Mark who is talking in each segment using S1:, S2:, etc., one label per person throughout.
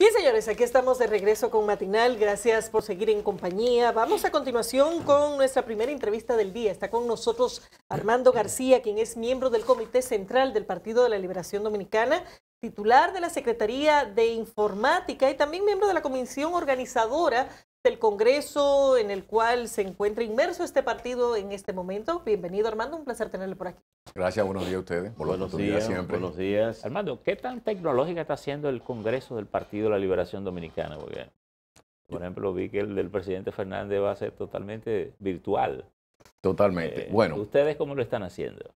S1: Bien, señores, aquí estamos de regreso con Matinal. Gracias por seguir en compañía. Vamos a continuación con nuestra primera entrevista del día. Está con nosotros Armando García, quien es miembro del Comité Central del Partido de la Liberación Dominicana, titular de la Secretaría de Informática y también miembro de la Comisión Organizadora del Congreso en el cual se encuentra inmerso este partido en este momento. Bienvenido Armando, un placer tenerle por aquí.
S2: Gracias, buenos días a ustedes. buenos días, siempre. buenos días. Armando, ¿qué
S3: tan tecnológica está haciendo el Congreso del Partido de la Liberación Dominicana? por ejemplo, vi que el del presidente Fernández va a ser totalmente virtual. Totalmente. Eh, bueno. ¿Ustedes cómo lo están haciendo?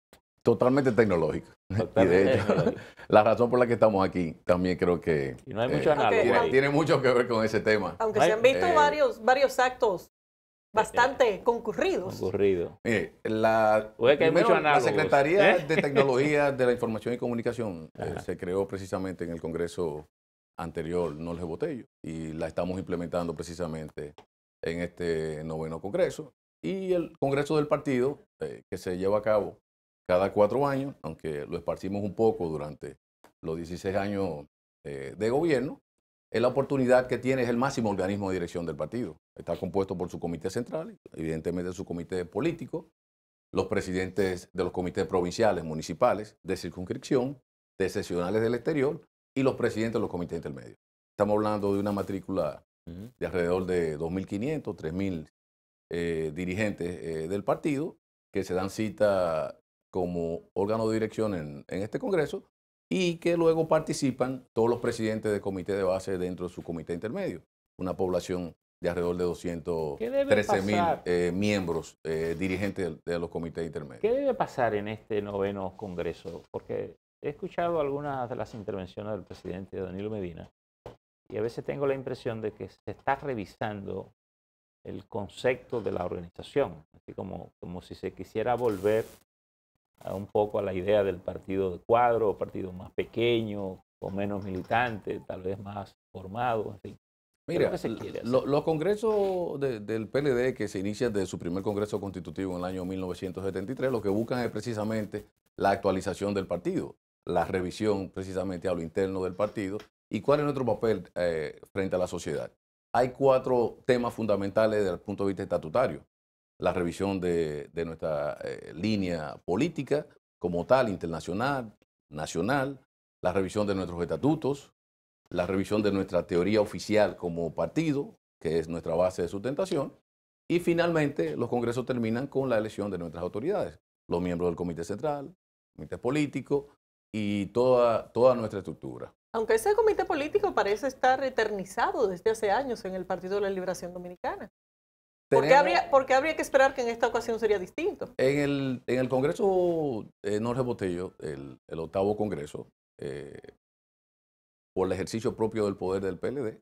S4: Totalmente tecnológico. y de hecho, la razón por la que estamos aquí también creo que
S3: eh, tiene, mucho que ver
S4: con ese tema.
S3: Aunque se han visto
S4: eh,
S1: varios, varios actos eh, bastante concurridos.
S4: Concurrido. Mire, la, Secretaría de Tecnología de la Información y Comunicación se creó precisamente en el Congreso anterior, no les botello, y la estamos implementando precisamente en este noveno Congreso. Y el Congreso del Partido, que se lleva a cabo cada cuatro años, aunque lo esparcimos un poco durante los 16 años eh, de gobierno, es eh, la oportunidad que tiene, el máximo organismo de dirección del partido. Está compuesto por su comité central, evidentemente su comité político, los presidentes de los comités provinciales, municipales, de circunscripción, de sesionales del exterior y los presidentes de los comités intermedios. Estamos hablando de una matrícula de alrededor de 2.500, 3.000 eh, dirigentes del partido que se dan cita como órgano de dirección en, este Congreso y que luego participan todos los presidentes de comité de base dentro de su comité intermedio, una población de alrededor de 213 mil eh, miembros eh, dirigentes de, los comités
S3: intermedios. ¿Qué debe pasar en este noveno Congreso? Porque he escuchado algunas de las intervenciones del presidente Danilo Medina y a veces tengo la impresión de que se está revisando el concepto de la organización, así como, como si se quisiera volver un poco a la idea del partido de cuadro, partido más pequeño, o menos militante, tal vez más formado, Mira, los
S4: congresos del PLD que se inician desde su primer congreso constitutivo en el año 1973, lo que buscan es precisamente la actualización del partido, la revisión precisamente a lo interno del partido y cuál es nuestro papel eh, frente a la sociedad. Hay cuatro temas fundamentales desde el punto de vista estatutario la revisión de, nuestra eh, línea política como tal, internacional, nacional, la revisión de nuestros estatutos, la revisión de nuestra teoría oficial como partido, que es nuestra base de sustentación, y finalmente los congresos terminan con la elección de nuestras autoridades, los miembros del Comité Central, Comité Político y toda, toda nuestra estructura.
S1: Aunque ese comité político parece estar eternizado desde hace años en el Partido de la Liberación Dominicana. ¿Por qué, habría, porque habría que esperar que en esta ocasión sería distinto?
S4: En el, Congreso de eh, Botello, el, octavo Congreso, eh, por el ejercicio propio del poder del PLD,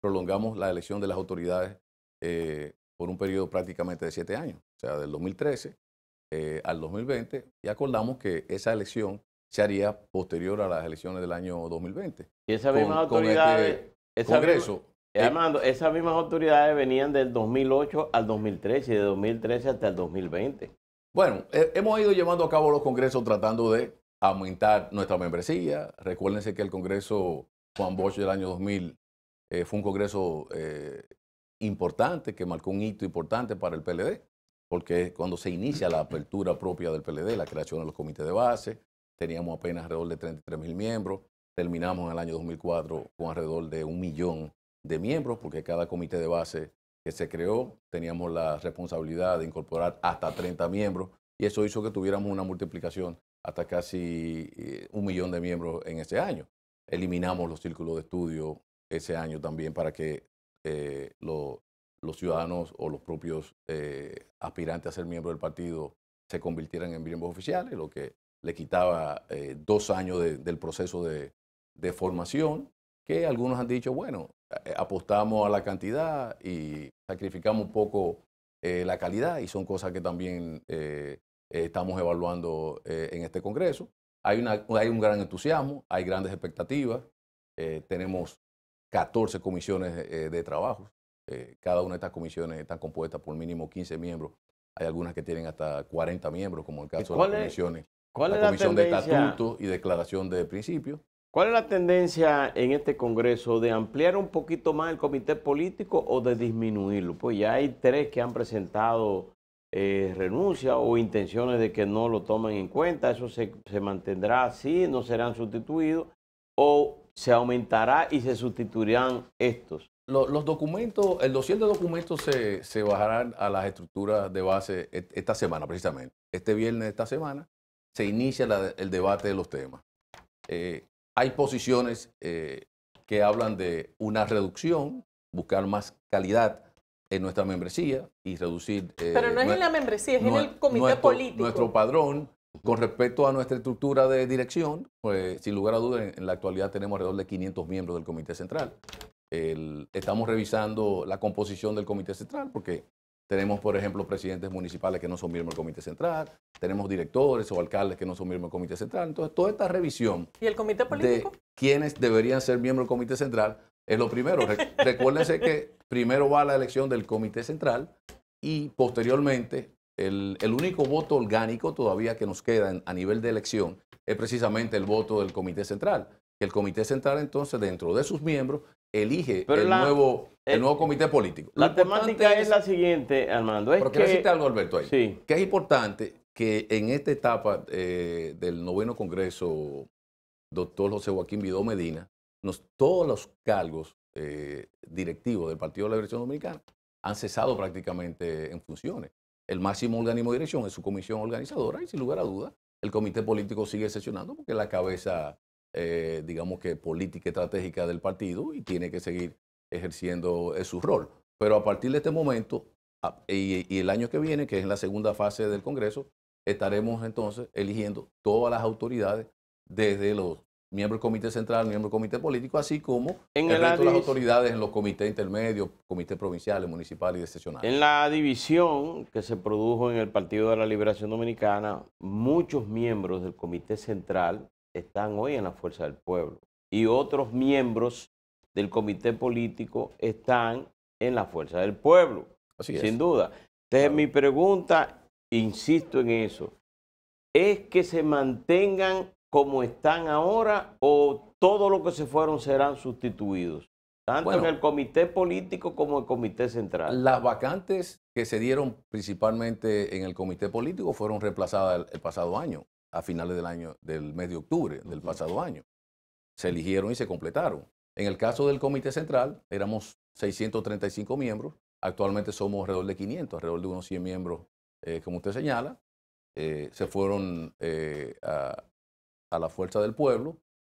S4: prolongamos la elección de las autoridades eh, por un periodo prácticamente de siete años, o sea, del 2013 al 2020, y acordamos que esa elección se haría posterior a las elecciones del
S2: año 2020. ¿Y esa misma con, autoridad? Este Congreso, Armando, esas mismas autoridades venían del 2008 al 2013 y de 2013 hasta el 2020. Bueno,
S4: eh, hemos ido llevando a cabo los congresos tratando de aumentar nuestra membresía. Recuérdense que el Congreso Juan Bosch del año 2000 eh, fue un congreso eh, importante que marcó un hito importante para el PLD, porque es cuando se inicia la apertura propia del PLD, la creación de los comités de base, teníamos apenas alrededor de 33 mil miembros, terminamos en el año 2004 con alrededor de un millón de miembros, porque cada comité de base que se creó teníamos la responsabilidad de incorporar hasta 30 miembros y eso hizo que tuviéramos una multiplicación hasta casi eh, un millón de miembros en ese año. Eliminamos los círculos de estudio ese año también para que eh, los ciudadanos o los propios eh, aspirantes a ser miembros del partido se convirtieran en miembros oficiales, lo que le quitaba dos años del proceso de formación que algunos han dicho, bueno, eh, apostamos a la cantidad y sacrificamos un poco eh, la calidad y son cosas que también eh, estamos evaluando en este Congreso. Hay, una, hay un gran entusiasmo, hay grandes expectativas, tenemos 14 comisiones de trabajo, cada una de estas comisiones está compuesta por mínimo 15 miembros, hay algunas que tienen hasta 40
S2: miembros, como el caso de las comisiones. ¿Cuál la Comisión de Estatutos y Declaración de Principios. ¿Cuál es la tendencia en este Congreso de ampliar un poquito más el comité político o de disminuirlo? Pues ya hay tres que han presentado eh, renuncia o intenciones de que no lo tomen en cuenta. Eso se, mantendrá así, no serán sustituidos o se aumentará y se sustituirán estos. Los, documentos, el
S4: 200 de documentos se, bajarán a las estructuras de base e, esta semana, precisamente. Este viernes de esta semana se inicia el debate de los temas. Eh, hay posiciones eh, que hablan de una reducción, buscar más calidad en nuestra membresía y reducir... Eh, Pero no es en la
S1: membresía, es en el comité político. Nuestro
S4: padrón, con respecto a nuestra estructura de dirección, pues, sin lugar a dudas, en, la actualidad tenemos alrededor de 500 miembros del comité central. estamos revisando la composición del comité central porque tenemos, por ejemplo, presidentes municipales que no son miembros del Comité Central, tenemos directores o alcaldes que no son miembros del Comité Central. Entonces, toda esta revisión
S1: ¿Y el comité político? de
S4: quienes deberían ser miembros del Comité Central es lo primero. recuérdense que primero va la elección del Comité Central y posteriormente el, único voto orgánico todavía que nos queda a nivel de elección es precisamente el voto del Comité Central que el Comité Central entonces, dentro de sus miembros, elige el, nuevo, el, nuevo comité político. La temática es, la siguiente, Armando. Es porque decirte algo, Alberto, ahí. Sí. Que es importante que en esta etapa eh, del noveno Congreso, doctor José Joaquín Vidó Medina, todos los cargos eh, directivos del Partido de la Liberación Dominicana han cesado prácticamente en funciones. El máximo organismo de dirección es su comisión organizadora y sin lugar a dudas, el comité político sigue sesionando porque la cabeza eh, digamos que, política estratégica del partido y tiene que seguir ejerciendo eh, su rol. Pero a partir de este momento ah, y, el año que viene, que es la segunda fase del Congreso, estaremos entonces eligiendo todas las autoridades desde los miembros del Comité Central, miembros del Comité Político, así como en las autoridades en los comités intermedios, comités provinciales, municipales y decepcionales.
S2: En la división que se produjo en el Partido de la Liberación Dominicana, muchos miembros del Comité Central están hoy en la Fuerza del Pueblo y otros miembros del comité político están en la Fuerza del Pueblo, Así sin duda. Entonces mi pregunta, insisto en eso, es que se mantengan como están ahora o todo lo que se fueron serán sustituidos, tanto en el comité político como en el comité
S4: central. Las vacantes que se dieron principalmente en el comité político fueron reemplazadas el pasado año a finales del año, del mes de octubre del pasado año. Se eligieron y se completaron. En el caso del Comité Central, éramos 635 miembros. Actualmente somos alrededor de 500, alrededor de unos 100 miembros, eh, como usted señala. Eh, se fueron eh, a, la fuerza del pueblo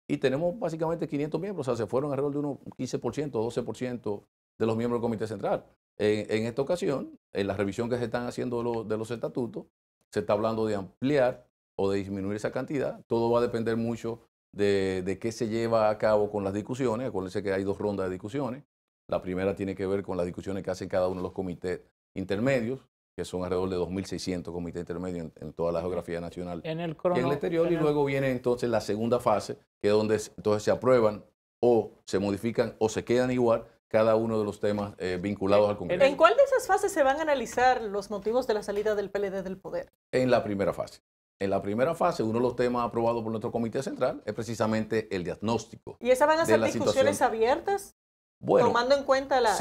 S4: y tenemos básicamente 500 miembros. O sea, se fueron alrededor de unos 15%, 12% de los miembros del Comité Central. En, esta ocasión, en la revisión que se están haciendo de los estatutos, se está hablando de ampliar o de disminuir esa cantidad. Todo va a depender mucho de, qué se lleva a cabo con las discusiones. Acuérdense que hay dos rondas de discusiones. La primera tiene que ver con las discusiones que hacen cada uno de los comités intermedios, que son alrededor de 2.600 comités intermedios en, toda la geografía nacional en
S3: el, y en el exterior. Y luego
S4: viene entonces la segunda fase, que es donde entonces se aprueban o se modifican o se quedan igual cada uno de los temas eh, vinculados al Congreso. ¿En
S1: cuál de esas fases se van a analizar los motivos de la salida del PLD del poder?
S4: En la primera fase. En la primera fase, uno de los temas aprobados por nuestro comité central es precisamente el diagnóstico.
S1: ¿Y esas van a ser discusiones abiertas? Bueno, tomando en cuenta la,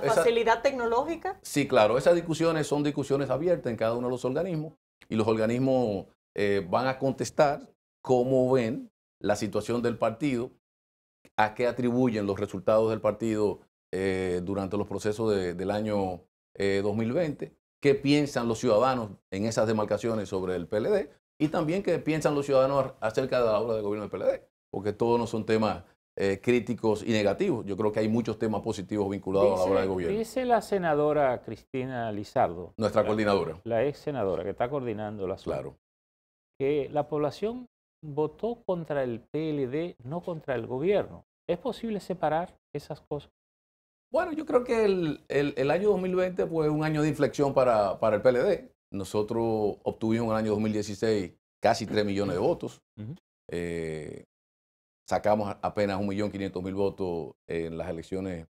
S1: facilidad tecnológica.
S4: Sí, claro, esas discusiones son discusiones abiertas en cada uno de los organismos y los organismos eh, van a contestar cómo ven la situación del partido, a qué atribuyen los resultados del partido eh, durante los procesos del año 2020 eh, qué piensan los ciudadanos en esas demarcaciones sobre el PLD y también qué piensan los ciudadanos acerca de la obra de gobierno del PLD, porque todos no son temas eh, críticos y negativos. Yo creo que hay muchos temas positivos vinculados a la obra de gobierno.
S3: Dice la senadora Cristina Lizardo. Nuestra coordinadora. La ex senadora que está coordinando la Claro. Que la población votó contra el PLD, no contra el gobierno. ¿Es posible separar esas cosas? Bueno, yo creo que el, el,
S4: año 2020 fue un año de inflexión para, para el PLD. Nosotros obtuvimos en el año 2016 casi 3 millones de votos. eh, sacamos apenas 1.500.000 votos en las elecciones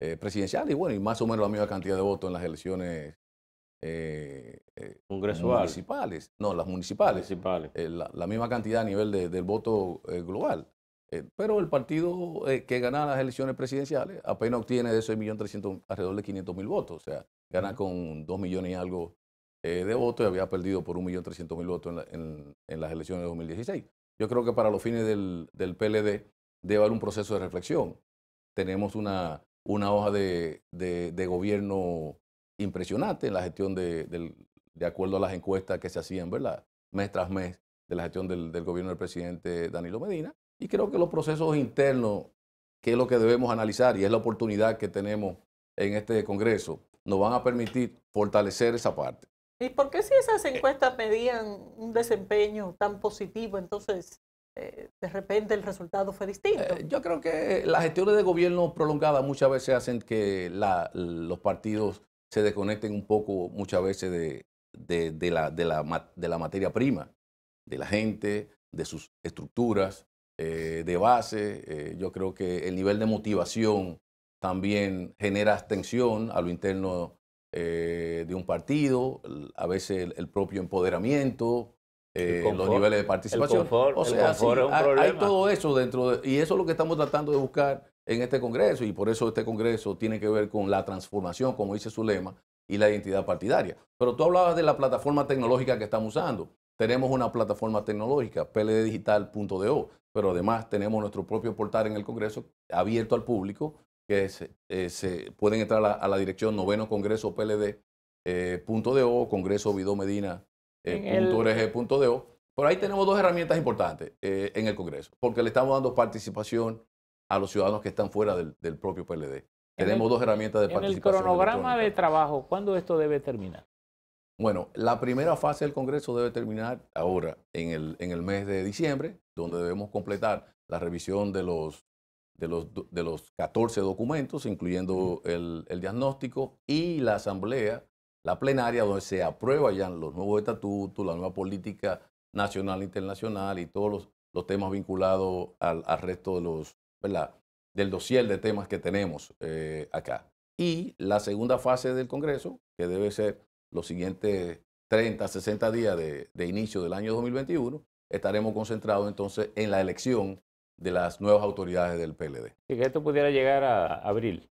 S4: eh, presidenciales y bueno, y más o menos la misma cantidad de votos en las elecciones eh, eh, municipales. No, las municipales. La, misma cantidad a nivel del voto global. Eh, pero el partido eh, que gana las elecciones presidenciales apenas obtiene de esos 1.300.000, alrededor de 500.000 votos. O sea, gana con 2 millones y algo eh, de votos y había perdido por 1.300.000 votos en, en, las elecciones de 2016. Yo creo que para los fines del, PLD debe haber un proceso de reflexión. Tenemos una, una hoja de, gobierno impresionante en la gestión de, de acuerdo a las encuestas que se hacían, ¿verdad? Mes tras mes de la gestión del, gobierno del presidente Danilo Medina. Y creo que los procesos internos, que es lo que debemos analizar y es la oportunidad que tenemos en este Congreso, nos van a permitir fortalecer esa parte.
S1: ¿Y por qué si esas eh. encuestas pedían un desempeño tan positivo, entonces eh, de repente el resultado fue distinto?
S3: Eh, yo creo que
S4: las gestiones de gobierno prolongadas muchas veces hacen que los partidos se desconecten un poco muchas veces de, la, de la materia prima, de la gente, de sus estructuras, eh, de base. Eh, yo creo que el nivel de motivación también genera tensión a lo interno eh, de un partido, a veces el, propio empoderamiento, los niveles de participación. o sea, hay, todo eso dentro de, y eso es lo que estamos tratando de buscar en este Congreso y por eso este Congreso tiene que ver con la transformación, como dice su lema, y la identidad partidaria. Pero tú hablabas de la plataforma tecnológica que estamos usando. Tenemos una plataforma tecnológica, plddigital.do pero además tenemos nuestro propio portal en el Congreso abierto al público, que eh, se, pueden entrar a la, dirección noveno congreso PLD, eh, punto o, congreso Medina, eh, Por ahí tenemos dos herramientas importantes en el Congreso, porque le estamos dando participación a los ciudadanos que están fuera del, propio PLD. Tenemos dos herramientas de participación. En el cronograma
S3: de trabajo, ¿cuándo esto debe terminar?
S4: Bueno, la primera fase del Congreso debe terminar ahora, en el, en el mes de diciembre, donde debemos completar la revisión de los, de los, de los 14 documentos, incluyendo el, diagnóstico y la asamblea, la plenaria, donde se aprueban ya los nuevos estatutos, la nueva política nacional e internacional y todos los, temas vinculados al, resto de los, del dossier de temas que tenemos eh, acá. Y la segunda fase del Congreso, que debe ser los siguientes 30, 60 días de, inicio del año 2021, estaremos concentrados entonces en la elección de las nuevas autoridades del PLD.
S3: Y que esto pudiera llegar a abril.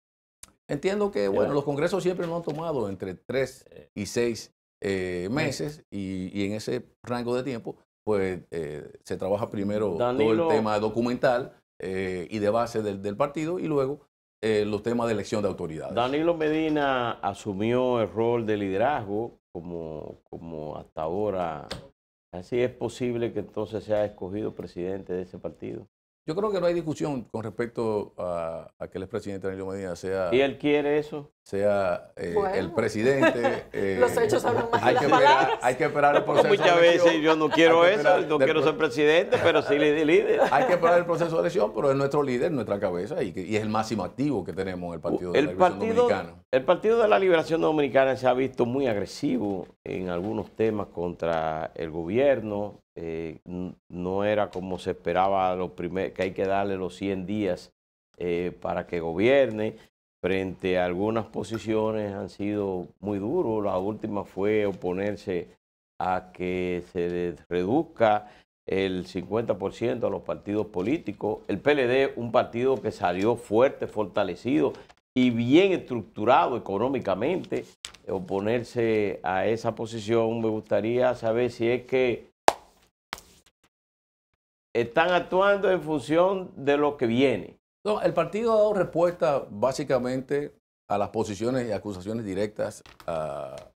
S3: Entiendo que, bueno, los congresos
S4: siempre nos han tomado entre tres eh. y seis eh, eh. meses y, en ese rango de tiempo, pues se trabaja primero todo el tema documental y de base del, partido y luego eh, los temas de elección de autoridades.
S2: Danilo Medina asumió el rol de liderazgo como, como hasta ahora. Así es posible que entonces sea escogido presidente de ese partido. Yo creo que no hay
S4: discusión con respecto a, que el expresidente Danilo Medina sea... ¿Y él quiere eso?
S2: Sea eh, el presidente... Los eh, hechos hablan más hay que, esperar, hay que esperar el proceso Muchas de elección. veces yo no quiero eso, no quiero ser presidente, pero sí líder. Hay que esperar el
S4: proceso de elección, pero es nuestro líder, nuestra cabeza, y, es el máximo activo que tenemos en el Partido de el la Liberación
S2: partido, Dominicana. El Partido de la Liberación Dominicana se ha visto muy agresivo en algunos temas contra el gobierno, eh, no era como se esperaba los que hay que darle los 100 días eh, para que gobierne. Frente a algunas posiciones han sido muy duros. La última fue oponerse a que se reduzca el 50% a los partidos políticos. El PLD, un partido que salió fuerte, fortalecido y bien estructurado económicamente, oponerse a esa posición, me gustaría saber si es que están actuando en función de lo que viene.
S4: el partido ha dado respuesta básicamente a las posiciones y acusaciones directas a,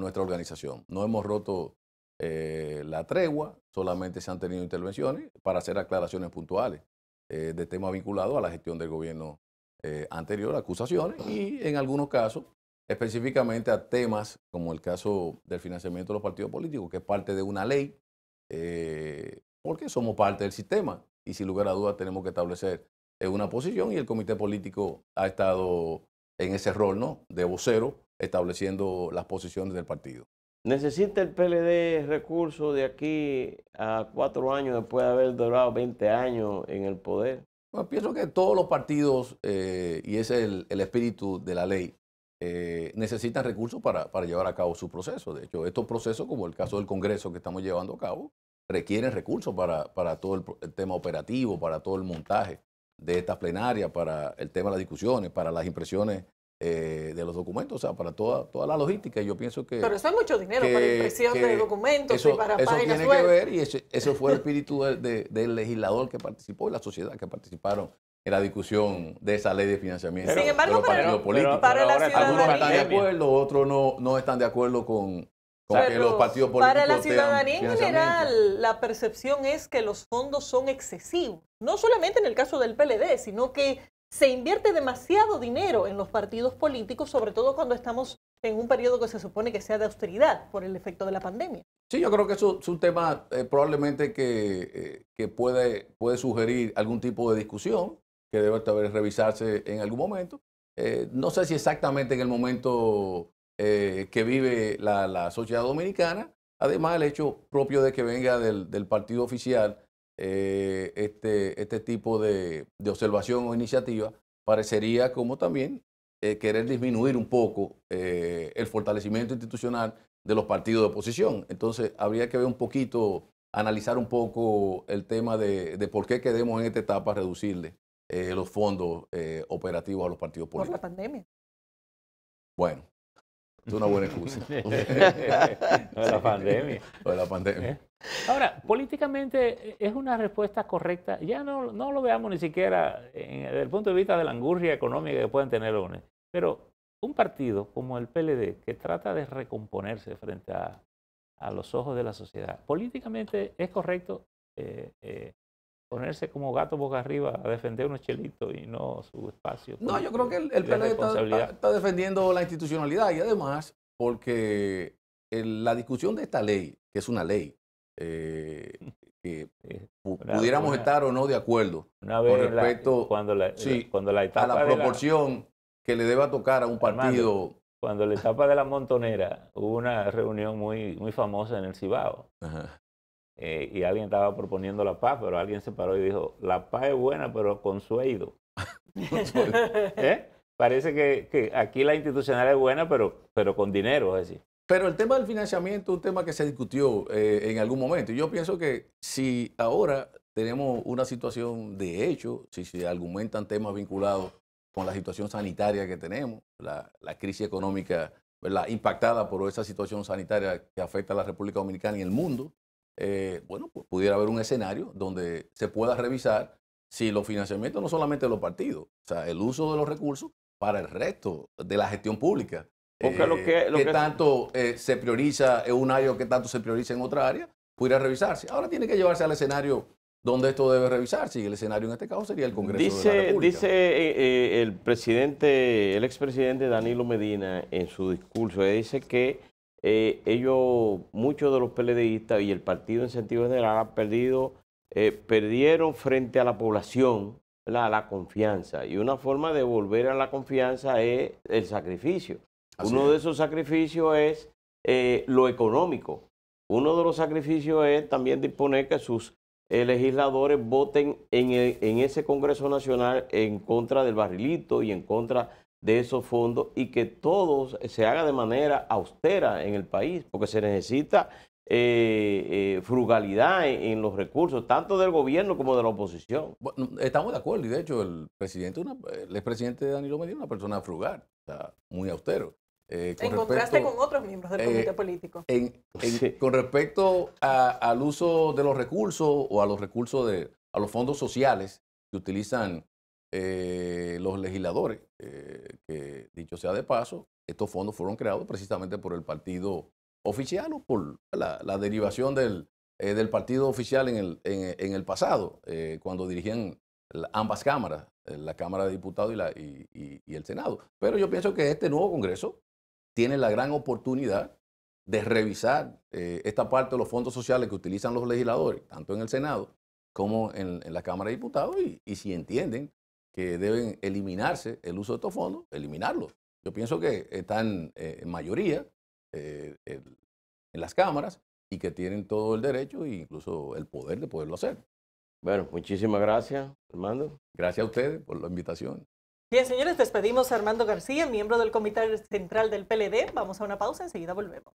S4: nuestra organización. No hemos roto eh, la tregua, solamente se han tenido intervenciones para hacer aclaraciones puntuales eh, de temas vinculados a la gestión del gobierno eh, anterior, acusaciones y en algunos casos específicamente a temas como el caso del financiamiento de los partidos políticos, que es parte de una ley porque somos parte del sistema y sin lugar a dudas tenemos que establecer eh, una posición y el comité político ha estado en ese rol ¿no? de vocero estableciendo las posiciones del partido.
S2: ¿Necesita el PLD recursos de aquí a cuatro años después de haber durado 20 años en el poder?
S4: pienso que todos los partidos, eh, y ese es el, espíritu de la ley, eh, necesitan recursos para llevar a cabo su proceso. De hecho, estos procesos, como el caso del Congreso que estamos llevando a cabo, requieren recursos para, para todo el, tema operativo, para todo el montaje de estas plenarias, para el tema de las discusiones, para las impresiones eh, de los documentos, o sea, para toda, toda la logística. Yo pienso que... Pero eso es
S1: mucho dinero para impresiones de documentos y
S4: para Eso tiene que ver y ese, fue el espíritu del legislador que participó y la sociedad que participaron en la discusión de esa ley de financiamiento. Sin embargo, de los partidos Algunos están de acuerdo, otros no, no están de acuerdo con, para la ciudadanía en general,
S1: la percepción es que los fondos son excesivos. No solamente en el caso del PLD, sino que se invierte demasiado dinero en los partidos políticos, sobre todo cuando estamos en un periodo que se supone que sea de austeridad por el efecto de la pandemia. Sí, yo creo que
S4: eso es un tema eh, probablemente eh, que, puede, puede sugerir algún tipo de discusión que debe revisarse en algún momento. Eh, no sé si exactamente en el momento eh, que vive la, sociedad dominicana, además el hecho propio de que venga del, partido oficial eh, este, este tipo de, de, observación o iniciativa, parecería como también eh, querer disminuir un poco el fortalecimiento institucional de los partidos de oposición. Entonces habría que ver un poquito, analizar un poco el tema de, de por qué queremos en esta etapa reducirle los fondos operativos a los partidos políticos. Por la pandemia. Bueno, es una buena excusa. de la pandemia. la ¿Eh? pandemia.
S3: Ahora, políticamente eh, es una respuesta correcta. Ya no, lo veamos ni siquiera desde el punto de vista de la angurria económica que pueden tener los Pero un partido como el PLD que trata de recomponerse frente a, los ojos de la sociedad, políticamente es correcto eh, ponerse como gato boca arriba a defender unos chelitos y no su espacio. No, yo creo que el, el PLD está,
S4: defendiendo la institucionalidad y además porque la discusión de esta ley, que es una ley, eh, que pudiéramos estar o no de acuerdo con respecto
S3: cuando la, etapa a la proporción que le deba tocar a un partido. cuando la etapa de la montonera hubo una reunión muy, muy famosa en el Cibao. Eh, y alguien estaba proponiendo la paz, pero alguien se paró y dijo, la paz es buena, pero con sueldo. ¿Eh? Parece que, aquí la institucional es buena, pero, pero con dinero, es decir. Pero el tema del financiamiento es un tema que se discutió eh,
S4: en algún momento. Yo pienso que si ahora tenemos una situación de hecho, si se argumentan temas vinculados con la situación sanitaria que tenemos, la, crisis económica impactada por esa situación sanitaria que afecta a la República Dominicana y el mundo, eh, bueno, pudiera haber un escenario donde se pueda revisar si los financiamientos no solamente de los partidos, o sea, el uso de los recursos para el resto de la gestión pública. Porque lo eh, que, tanto eh, se prioriza en un área o que tanto se prioriza en otra área, pudiera revisarse. Ahora tiene que llevarse al escenario donde esto debe revisarse y el escenario en este caso sería el Congreso dice, de la República.
S2: Dice el presidente, el expresidente Danilo Medina en su discurso, dice que eh, ellos, muchos de los PLDistas y el partido en sentido general han perdido, eh, perdieron frente a la población la, confianza. Y una forma de volver a la confianza es el sacrificio. Uno de esos sacrificios es eh, lo económico. Uno de los sacrificios es también disponer que sus legisladores voten en, en, ese Congreso Nacional en contra del barrilito y en contra de esos fondos y que todos se haga de manera austera en el país, porque se necesita eh, eh, frugalidad en, los recursos, tanto del gobierno como de la oposición.
S4: estamos de acuerdo, y de hecho el presidente, una, el expresidente Danilo Medina, una persona frugal, o muy austero. Eh, en contraste con
S1: otros miembros del comité político.
S4: Con respecto al uso de los recursos o a los recursos de a los fondos sociales que utilizan eh, los legisladores, eh, que dicho sea de paso, estos fondos fueron creados precisamente por el partido oficial o por la, derivación del, eh, del, partido oficial en el, en, el pasado, eh, cuando dirigían ambas cámaras, la Cámara de Diputados y, la, el Senado. Pero yo pienso que este nuevo Congreso tiene la gran oportunidad de revisar esta parte de los fondos sociales que utilizan los legisladores, tanto en el Senado como en, la Cámara de Diputados, y, si entienden que deben eliminarse el uso de estos fondos, eliminarlos. Yo pienso que están eh, en mayoría eh, en las cámaras y que tienen todo el derecho e incluso el poder de poderlo hacer. Bueno, muchísimas gracias, Armando. Gracias a ustedes por la invitación.
S1: Bien, señores, despedimos a Armando García, miembro del Comité Central del PLD. Vamos a una pausa, enseguida volvemos.